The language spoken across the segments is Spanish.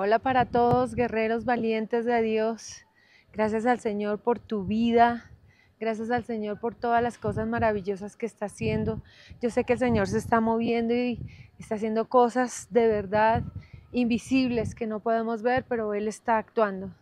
Hola para todos, guerreros valientes de Dios. Gracias al Señor por tu vida. Gracias al Señor por todas las cosas maravillosas que está haciendo. Yo sé que el Señor se está moviendo y está haciendo cosas de verdad invisibles que no podemos ver, pero Él está actuando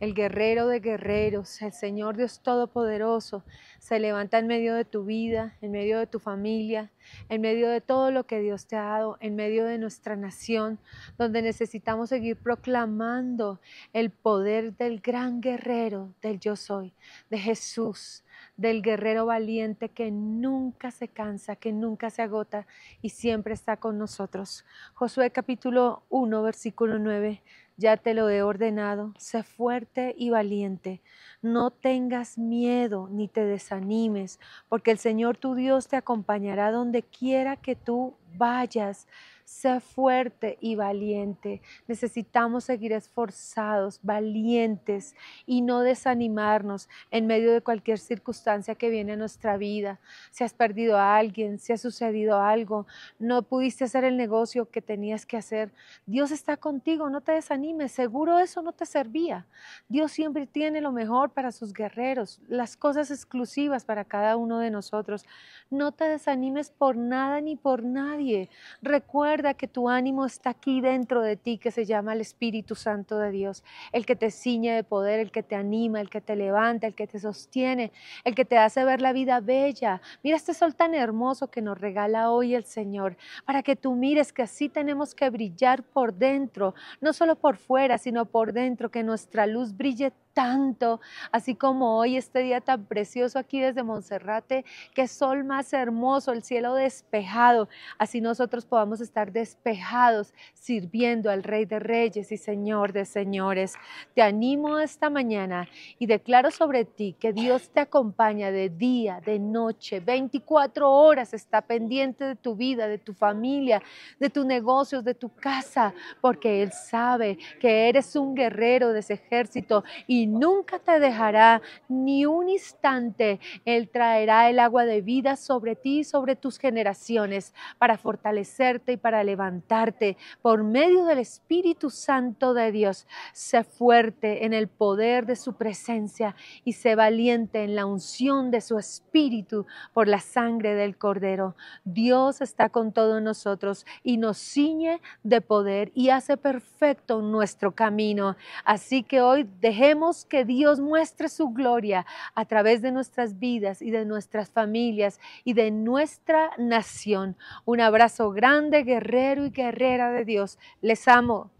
el guerrero de guerreros, el Señor Dios Todopoderoso, se levanta en medio de tu vida, en medio de tu familia, en medio de todo lo que Dios te ha dado, en medio de nuestra nación, donde necesitamos seguir proclamando el poder del gran guerrero, del yo soy, de Jesús, del guerrero valiente que nunca se cansa, que nunca se agota y siempre está con nosotros. Josué capítulo 1, versículo 9 ya te lo he ordenado, sé fuerte y valiente. No tengas miedo ni te desanimes, porque el Señor tu Dios te acompañará donde quiera que tú vayas. Sé fuerte y valiente. Necesitamos seguir esforzados, valientes y no desanimarnos en medio de cualquier circunstancia que viene a nuestra vida. Si has perdido a alguien, si ha sucedido algo, no pudiste hacer el negocio que tenías que hacer, Dios está contigo, no te desanimes. Seguro eso no te servía. Dios siempre tiene lo mejor para sus guerreros, las cosas exclusivas para cada uno de nosotros. No te desanimes por nada ni por nadie. Recuerda que tu ánimo está aquí dentro de ti, que se llama el Espíritu Santo de Dios, el que te ciñe de poder, el que te anima, el que te levanta, el que te sostiene, el que te hace ver la vida bella. Mira este sol tan hermoso que nos regala hoy el Señor, para que tú mires que así tenemos que brillar por dentro, no solo por fuera, sino por dentro, que nuestra luz brille tanto, así como hoy este día tan precioso aquí desde Monserrate, qué sol más hermoso, el cielo despejado, así nosotros podamos estar despejados sirviendo al Rey de Reyes y Señor de Señores. Te animo esta mañana y declaro sobre ti que Dios te acompaña de día, de noche, 24 horas está pendiente de tu vida, de tu familia, de tus negocios, de tu casa, porque Él sabe que eres un guerrero de ese ejército y nunca te dejará ni un instante. Él traerá el agua de vida sobre ti y sobre tus generaciones para fortalecerte y para levantarte por medio del Espíritu Santo de Dios. Sé fuerte en el poder de su presencia y sé valiente en la unción de su Espíritu por la sangre del Cordero. Dios está con todos nosotros y nos ciñe de poder y hace perfecto nuestro camino. Así que hoy dejemos que Dios muestre su gloria a través de nuestras vidas y de nuestras familias y de nuestra nación. Un abrazo grande, guerrero y guerrera de Dios. Les amo.